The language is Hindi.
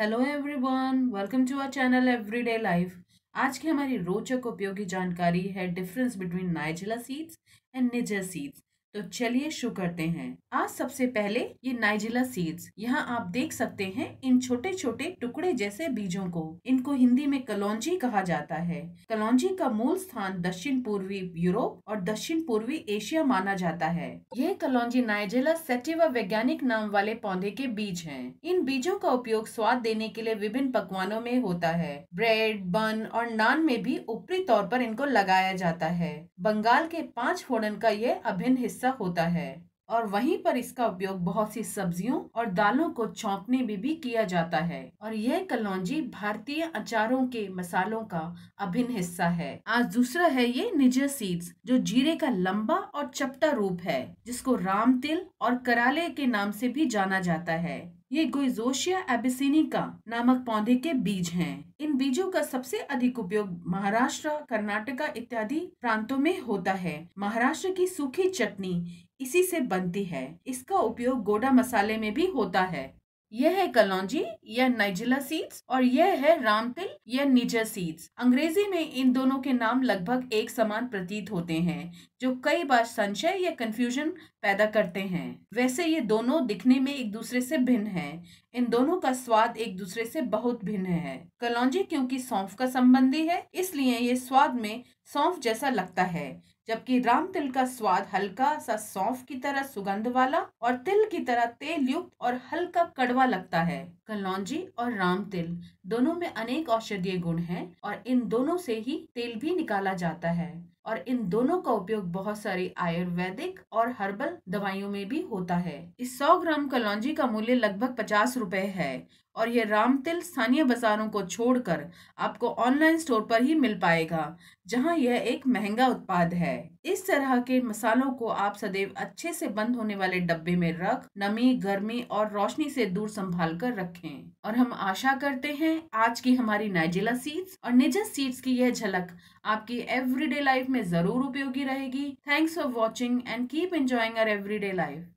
Hello everyone welcome to our channel everyday life आज की हमारी रोचक उपयोगी जानकारी है difference between nigella seeds and niger seeds तो चलिए शुरू करते हैं आज सबसे पहले ये नाइजिला सीड्स यहाँ आप देख सकते हैं इन छोटे छोटे टुकड़े जैसे बीजों को इनको हिंदी में कलौजी कहा जाता है कलौजी का मूल स्थान दक्षिण पूर्वी यूरोप और दक्षिण पूर्वी एशिया माना जाता है यह कलौजी नाइजिला सेटिवा वैज्ञानिक नाम वाले पौधे के बीज है इन बीजों का उपयोग स्वाद देने के लिए विभिन्न पकवानों में होता है ब्रेड बन और नान में भी ऊपरी तौर पर इनको लगाया जाता है बंगाल के पांच फोड़न का यह अभिन्न हिस्सा हिस्सा होता है और वहीं पर इसका उपयोग बहुत सी सब्जियों और दालों को छौंकने में भी किया जाता है और यह कलौजी भारतीय अचारों के मसालों का अभिन्न हिस्सा है आज दूसरा है ये निजर सीड्स जो जीरे का लंबा और चपटा रूप है जिसको राम तिल और कराले के नाम से भी जाना जाता है ये गोइजोशिया एबिसिनिका नामक पौधे के बीज हैं। इन बीजों का सबसे अधिक उपयोग महाराष्ट्र कर्नाटका इत्यादि प्रांतों में होता है महाराष्ट्र की सूखी चटनी इसी से बनती है इसका उपयोग गोडा मसाले में भी होता है यह है कलौजी या नाइजिला सीड्स और यह है रामतिल या निजर सीड्स अंग्रेजी में इन दोनों के नाम लगभग एक समान प्रतीत होते हैं जो कई बार संशय या कंफ्यूजन पैदा करते हैं वैसे ये दोनों दिखने में एक दूसरे से भिन्न हैं। इन दोनों का स्वाद एक दूसरे से बहुत भिन्न है कलौजी क्योंकि सौंफ का संबंधी है इसलिए ये स्वाद में सौंफ जैसा लगता है जबकि राम तिल का स्वाद हल्का सा सौंफ की तरह सुगंध वाला और तिल की तरह तेल युक्त और हल्का कड़वा लगता है कलौजी और राम तिल दोनों में अनेक औषधीय गुण हैं और इन दोनों से ही तेल भी निकाला जाता है और इन दोनों का उपयोग बहुत सारे आयुर्वेदिक और हर्बल दवाइयों में भी होता है इस 100 ग्राम कलौजी का मूल्य लगभग पचास रूपए है और यह राम तिल स्थानीय बाजारों को छोड़कर आपको ऑनलाइन स्टोर पर ही मिल पाएगा जहां यह एक महंगा उत्पाद है इस तरह के मसालों को आप सदैव अच्छे से बंद होने वाले डब्बे में रख नमी गर्मी और रोशनी से दूर संभाल कर रखें और हम आशा करते हैं आज की हमारी नाइजेला सीड्स और निजस सीड्स की यह झलक आपकी एवरीडे लाइफ में जरूर उपयोगी रहेगी thanks for watching and keep enjoying our everyday life